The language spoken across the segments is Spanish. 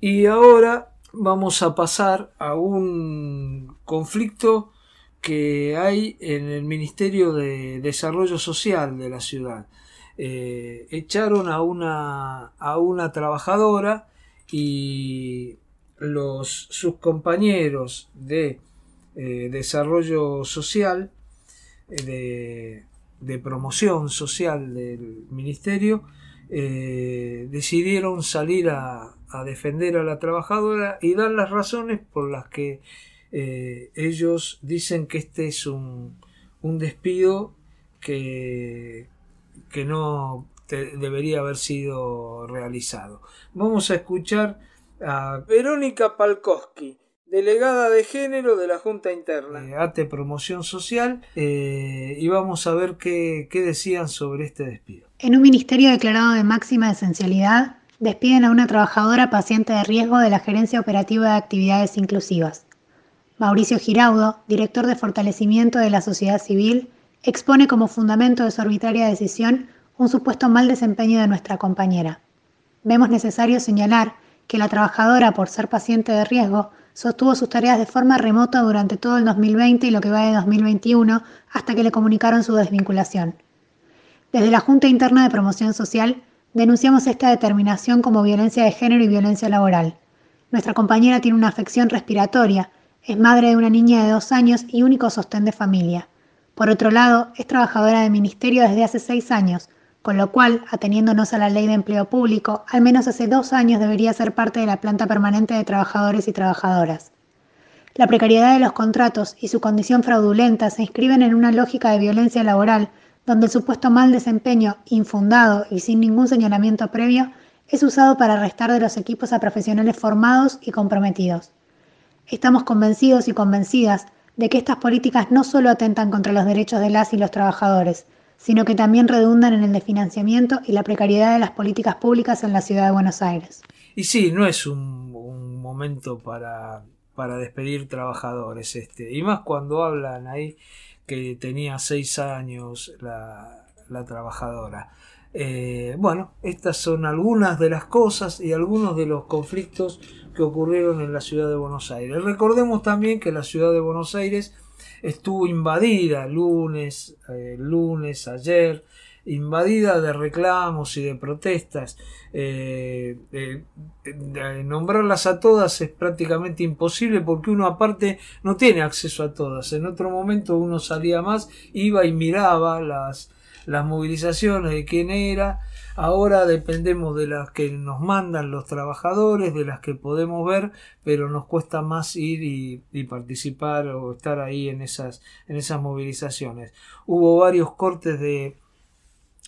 Y ahora vamos a pasar a un conflicto que hay en el Ministerio de Desarrollo Social de la ciudad. Eh, echaron a una, a una trabajadora y los, sus compañeros de eh, desarrollo social, eh, de promoción social del ministerio, eh, decidieron salir a, defender a la trabajadora y dar las razones por las que eh, ellos dicen que este es un, despido que, que no debería haber sido realizado. Vamos a escuchar a Verónica Palkowski delegada de género de la Junta Interna. De eh, ATE Promoción Social, y vamos a ver qué decían sobre este despido. En un ministerio declarado de máxima esencialidad, despiden a una trabajadora paciente de riesgo de la Gerencia Operativa de Actividades Inclusivas. Mauricio Giraudo, director de fortalecimiento de la sociedad civil, expone como fundamento de su arbitraria decisión un supuesto mal desempeño de nuestra compañera. Vemos necesario señalar que la trabajadora, por ser paciente de riesgo, sostuvo sus tareas de forma remota durante todo el 2020 y lo que va de 2021 hasta que le comunicaron su desvinculación. Desde la Junta Interna de Promoción Social denunciamos esta determinación como violencia de género y violencia laboral. Nuestra compañera tiene una afección respiratoria, es madre de una niña de dos años y único sostén de familia. Por otro lado, es trabajadora de ministerio desde hace seis años, con lo cual, ateniéndonos a la ley de empleo público, al menos hace dos años debería ser parte de la planta permanente de trabajadores y trabajadoras. La precariedad de los contratos y su condición fraudulenta se inscriben en una lógica de violencia laboral donde el supuesto mal desempeño, infundado y sin ningún señalamiento previo, es usado para restar de los equipos a profesionales formados y comprometidos. Estamos convencidos y convencidas de que estas políticas no solo atentan contra los derechos de las y los trabajadores, sino que también redundan en el desfinanciamiento y la precariedad de las políticas públicas en la ciudad de Buenos Aires. Y sí, no es un, momento para, para despedir trabajadores, este, y más cuando hablan ahí que tenía seis años la, trabajadora. Eh, bueno, estas son algunas de las cosas y algunos de los conflictos que ocurrieron en la ciudad de Buenos Aires. Recordemos también que la ciudad de Buenos Aires estuvo invadida lunes, eh, lunes, ayer, invadida de reclamos y de protestas. Eh, eh, eh, nombrarlas a todas es prácticamente imposible porque uno aparte no tiene acceso a todas. En otro momento uno salía más, iba y miraba las, las movilizaciones de quién era. Ahora dependemos de las que nos mandan los trabajadores, de las que podemos ver, pero nos cuesta más ir y, y, participar o estar ahí en esas, en esas movilizaciones. Hubo varios cortes de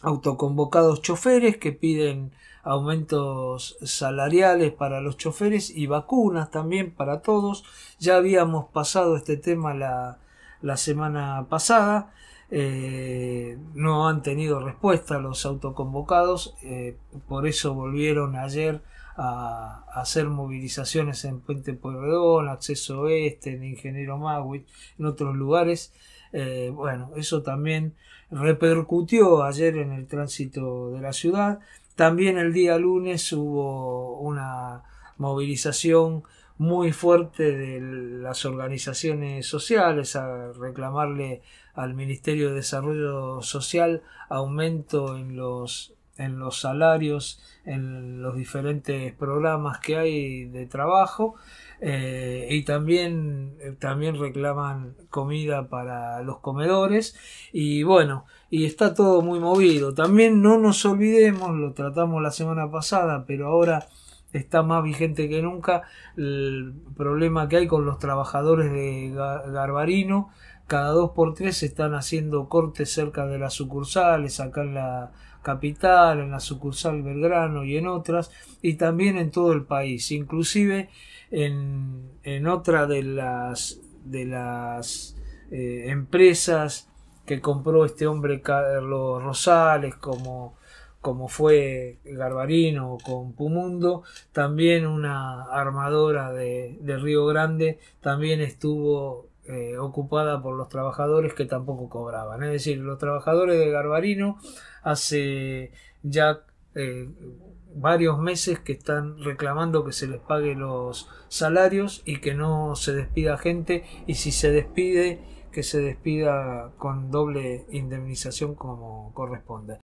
autoconvocados choferes que piden aumentos salariales para los choferes y vacunas también para todos. Ya habíamos pasado este tema la, semana pasada. Eh, no han tenido respuesta los autoconvocados, eh, por eso volvieron ayer a, hacer movilizaciones en Puente Pueyrredón, Acceso Oeste, en Ingeniero Magui, en otros lugares. Eh, bueno, eso también repercutió ayer en el tránsito de la ciudad. También el día lunes hubo una movilización muy fuerte de las organizaciones sociales a reclamarle al Ministerio de Desarrollo Social aumento en los en los salarios, en los diferentes programas que hay de trabajo eh, y también, eh, también reclaman comida para los comedores y bueno, y está todo muy movido. También no nos olvidemos, lo tratamos la semana pasada, pero ahora está más vigente que nunca el problema que hay con los trabajadores de Garbarino cada dos por tres se están haciendo cortes cerca de las sucursales, acá en la capital, en la sucursal Belgrano y en otras, y también en todo el país, inclusive en, otra de las, de las eh, empresas que compró este hombre Carlos Rosales como como fue Garbarino con Pumundo, también una armadora de, de Río Grande, también estuvo eh, ocupada por los trabajadores que tampoco cobraban. Es decir, los trabajadores de Garbarino hace ya eh, varios meses que están reclamando que se les pague los salarios y que no se despida gente y si se despide que se despida con doble indemnización como corresponde.